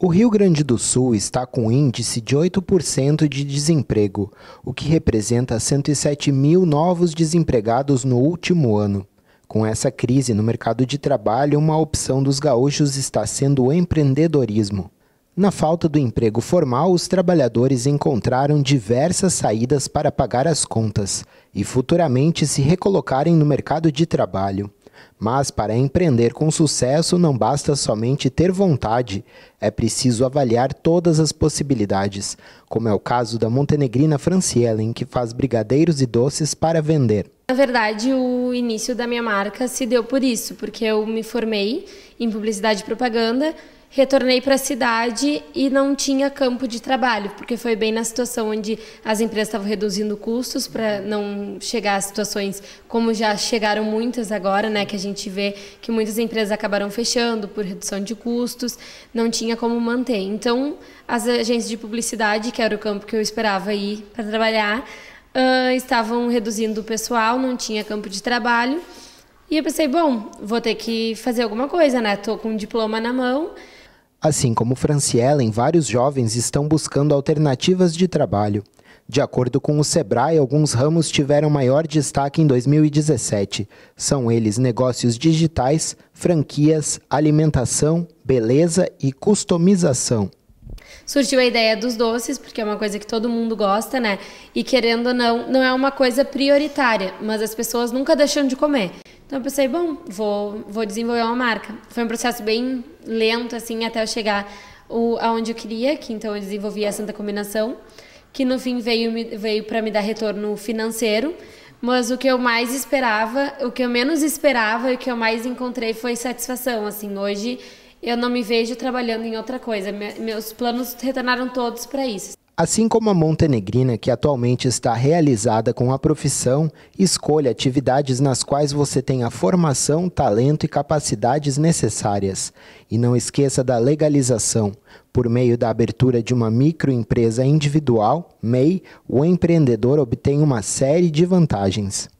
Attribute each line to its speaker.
Speaker 1: O Rio Grande do Sul está com índice de 8% de desemprego, o que representa 107 mil novos desempregados no último ano. Com essa crise no mercado de trabalho, uma opção dos gaúchos está sendo o empreendedorismo. Na falta do emprego formal, os trabalhadores encontraram diversas saídas para pagar as contas e futuramente se recolocarem no mercado de trabalho. Mas para empreender com sucesso não basta somente ter vontade, é preciso avaliar todas as possibilidades, como é o caso da montenegrina em que faz brigadeiros e doces para vender.
Speaker 2: Na verdade, o início da minha marca se deu por isso, porque eu me formei em publicidade e propaganda retornei para a cidade e não tinha campo de trabalho, porque foi bem na situação onde as empresas estavam reduzindo custos para não chegar a situações como já chegaram muitas agora, né, que a gente vê que muitas empresas acabaram fechando por redução de custos, não tinha como manter. Então, as agências de publicidade, que era o campo que eu esperava ir para trabalhar, uh, estavam reduzindo o pessoal, não tinha campo de trabalho. E eu pensei, bom, vou ter que fazer alguma coisa, né? Tô com um diploma na mão,
Speaker 1: Assim como Franciellen, vários jovens estão buscando alternativas de trabalho. De acordo com o Sebrae, alguns ramos tiveram maior destaque em 2017. São eles negócios digitais, franquias, alimentação, beleza e customização.
Speaker 2: Surgiu a ideia dos doces, porque é uma coisa que todo mundo gosta, né? E querendo ou não, não é uma coisa prioritária, mas as pessoas nunca deixam de comer. Então eu pensei, bom, vou, vou desenvolver uma marca. Foi um processo bem lento, assim, até eu chegar o, aonde eu queria, que então eu desenvolvi a Santa Combinação, que no fim veio, veio para me dar retorno financeiro, mas o que eu mais esperava, o que eu menos esperava e o que eu mais encontrei foi satisfação. Assim, hoje eu não me vejo trabalhando em outra coisa. Me, meus planos retornaram todos para isso.
Speaker 1: Assim como a montenegrina, que atualmente está realizada com a profissão, escolha atividades nas quais você tem a formação, talento e capacidades necessárias. E não esqueça da legalização. Por meio da abertura de uma microempresa individual, MEI, o empreendedor obtém uma série de vantagens.